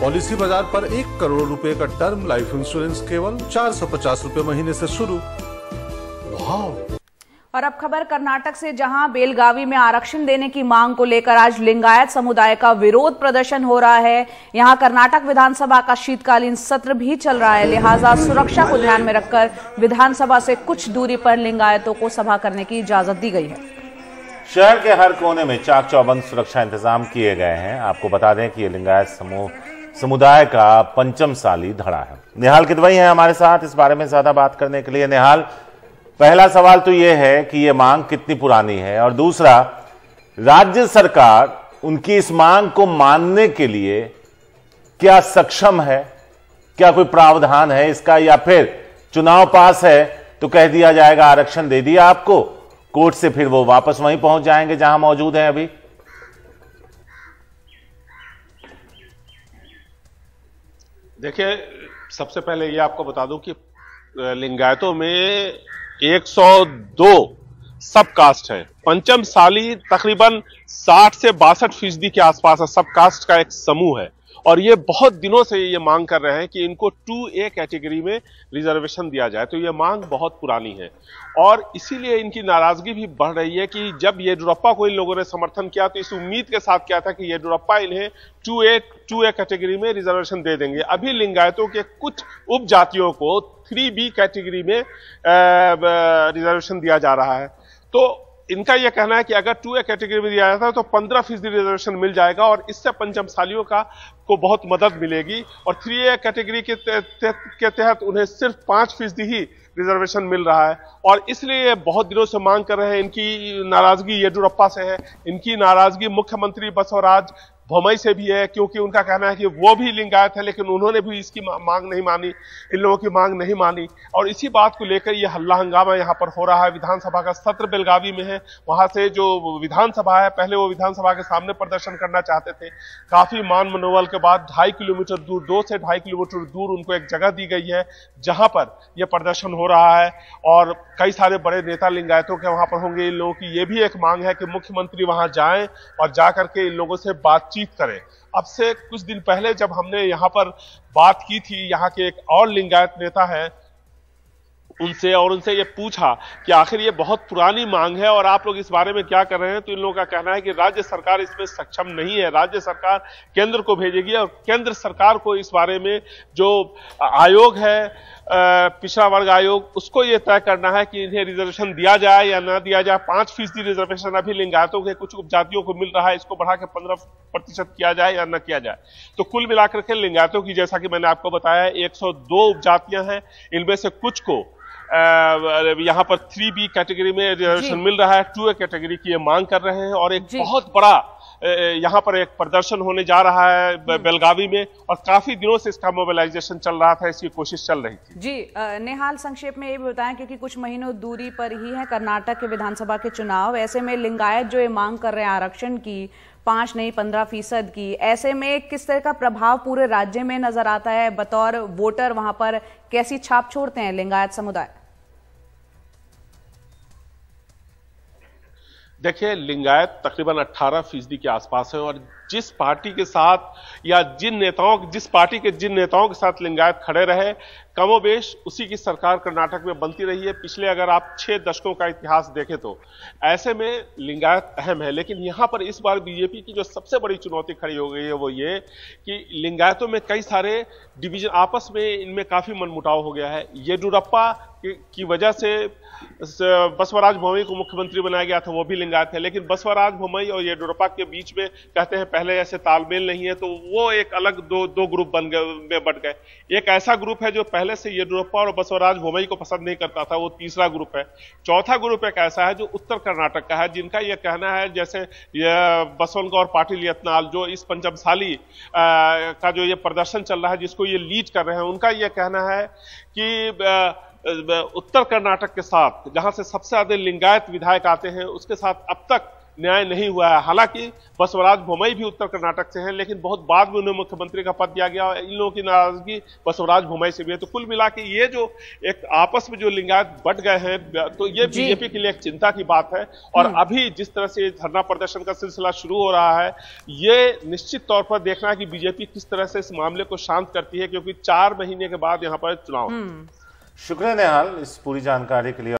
Policy बाजार पर एक करोड़ रुपए का टर्म लाइफ इंश्योरेंस केवल चार सौ पचास रूपए महीने से शुरू और अब खबर कर्नाटक से जहां बेलगावी में आरक्षण देने की मांग को लेकर आज लिंगायत समुदाय का विरोध प्रदर्शन हो रहा है यहां कर्नाटक विधानसभा का शीतकालीन सत्र भी चल रहा है लिहाजा सुरक्षा को ध्यान में रखकर विधानसभा से कुछ दूरी पर लिंगायतों को सभा करने की इजाजत दी गई है शहर के हर कोने में चाक चौबंद सुरक्षा इंतजाम किए गए हैं आपको बता दें कि ये लिंगायत समूह समुदाय का पंचम साली धड़ा है निहाल किदवई है हमारे साथ इस बारे में ज्यादा बात करने के लिए निहाल पहला सवाल तो यह है कि यह मांग कितनी पुरानी है और दूसरा राज्य सरकार उनकी इस मांग को मानने के लिए क्या सक्षम है क्या कोई प्रावधान है इसका या फिर चुनाव पास है तो कह दिया जाएगा आरक्षण दे दिया आपको कोर्ट से फिर वो वापस वहीं पहुंच जाएंगे जहां मौजूद हैं अभी देखिए सबसे पहले ये आपको बता दूं कि लिंगायतों में 102 सब कास्ट है पंचम साली तकरीबन 60 से बासठ फीसदी के आसपास है सब कास्ट का एक समूह है और ये बहुत दिनों से ये मांग कर रहे हैं कि इनको टू ए कैटेगरी में रिजर्वेशन दिया जाए तो ये मांग बहुत पुरानी है और इसीलिए इनकी नाराजगी भी बढ़ रही है कि जब येडुरप्पा को इन लोगों ने समर्थन किया तो इस उम्मीद के साथ क्या था कि येडुरप्पा इन्हें two A two A category में रिजर्वेशन दे देंगे अभी लिंगायतों के कुछ उपजातियों को थ्री बी कैटेगरी में रिजर्वेशन दिया जा रहा है तो इनका यह कहना है कि अगर टू ए कैटेगरी में दिया जाता है तो पंद्रह फीसदी रिजर्वेशन मिल जाएगा और इससे सालियों का को बहुत मदद मिलेगी और थ्री ए कैटेगरी के तहत के तहत उन्हें सिर्फ पाँच फीसदी ही रिजर्वेशन मिल रहा है और इसलिए ये बहुत दिनों से मांग कर रहे हैं इनकी नाराजगी येडुरप्पा से है इनकी नाराजगी मुख्यमंत्री बसवराज भोमई से भी है क्योंकि उनका कहना है कि वो भी लिंगायत है लेकिन उन्होंने भी इसकी मांग नहीं मानी इन लोगों की मांग नहीं मानी और इसी बात को लेकर यह हल्ला हंगामा यहाँ पर हो रहा है विधानसभा का सत्र बेलगावी में है वहाँ से जो विधानसभा है पहले वो विधानसभा के सामने प्रदर्शन करना चाहते थे काफ़ी मान मनोबल के बाद ढाई किलोमीटर दूर दो से ढाई किलोमीटर दूर उनको एक जगह दी गई है जहाँ पर यह प्रदर्शन हो रहा है और कई सारे बड़े नेता लिंगायतों के वहाँ पर होंगे इन लोगों की ये भी एक मांग है कि मुख्यमंत्री वहाँ जाए और जा करके इन लोगों से बातचीत बातचीत करें अब से कुछ दिन पहले जब हमने यहाँ पर बात की थी यहाँ के एक और लिंगायत नेता है उनसे और उनसे ये पूछा कि आखिर ये बहुत पुरानी मांग है और आप लोग इस बारे में क्या कर रहे हैं तो इन लोगों का कहना है कि राज्य सरकार इसमें सक्षम नहीं है राज्य सरकार केंद्र को भेजेगी और केंद्र सरकार को इस बारे में जो आयोग है पिछड़ा वर्ग आयोग उसको ये तय करना है कि इन्हें रिजर्वेशन दिया जाए या ना दिया जाए पांच फीसदी रिजर्वेशन अभी लिंगायतों के कुछ उपजातियों को मिल रहा है इसको बढ़ा के पंद्रह प्रतिशत किया जाए या ना किया जाए तो कुल मिलाकर के लिंगायतों की जैसा कि मैंने आपको बताया एक सौ दो उपजातियां हैं इनमें से कुछ को यहाँ पर थ्री बी कैटेगरी में रिजर्वेशन मिल रहा है टू ए कैटेगरी की ये मांग कर रहे हैं और एक बहुत बड़ा यहाँ पर एक प्रदर्शन होने जा रहा है हम्म। बेलगावी में और काफी दिनों से इसका मोबिलाइजेशन चल रहा था इसकी कोशिश चल रही थी जी नेहाल संक्षेप में ये भी बताएं क्योंकि कुछ महीनों दूरी पर ही है कर्नाटक के विधानसभा के चुनाव ऐसे में लिंगायत जो ये मांग कर रहे हैं आरक्षण की पांच नहीं पंद्रह फीसद की ऐसे में किस तरह का प्रभाव पूरे राज्य में नजर आता है बतौर वोटर वहां पर कैसी छाप छोड़ते हैं लिंगायत समुदाय देखिए लिंगायत तकरीबन 18 फीसदी के आसपास है और जिस पार्टी के साथ या जिन नेताओं जिस पार्टी के जिन नेताओं के साथ लिंगायत खड़े रहे कमोबेश उसी की सरकार कर्नाटक में बनती रही है पिछले अगर आप छह दशकों का इतिहास देखें तो ऐसे में लिंगायत अहम है लेकिन यहाँ पर इस बार बीजेपी की जो सबसे बड़ी चुनौती खड़ी हो गई है वो ये कि लिंगायतों में कई सारे डिवीजन आपस में इनमें काफ़ी मनमुटाव हो गया है येडुरप्पा की वजह से बसवराज भोमई को मुख्यमंत्री बनाया गया था वो भी लिंगायत है लेकिन बसवराज भोमई और येडुरप्पा के बीच में कहते हैं पहले ऐसे तालमेल नहीं है तो वो एक अलग दो दो ग्रुप बन गए में बट गए एक ऐसा ग्रुप है जो पहले से येडुरप्पा और बसवराज भोमई को पसंद नहीं करता था वो तीसरा ग्रुप है चौथा ग्रुप एक ऐसा है जो उत्तर कर्नाटक का है जिनका यह कहना है जैसे बसवंत और पाटिल यत्नाल जो इस पंचमशाली का जो ये प्रदर्शन चल रहा है जिसको ये लीड कर रहे हैं उनका यह कहना है कि उत्तर कर्नाटक के साथ जहां से सबसे ज्यादा लिंगायत विधायक आते हैं उसके साथ अब तक न्याय नहीं हुआ है हालांकि बसवराज भोमई भी उत्तर कर्नाटक से हैं लेकिन बहुत बाद में उन्हें मुख्यमंत्री का पद दिया गया और इन लोगों की नाराजगी बसवराज भोमई से भी है तो कुल मिला के ये जो एक आपस में जो लिंगायत बट गए हैं तो ये बीजेपी के लिए एक चिंता की बात है और हम्म। अभी जिस तरह से धरना प्रदर्शन का सिलसिला शुरू हो रहा है ये निश्चित तौर पर देखना है कि बीजेपी किस तरह से इस मामले को शांत करती है क्योंकि चार महीने के बाद यहाँ पर चुनाव शुक्रिया नेहाल इस पूरी जानकारी के लिए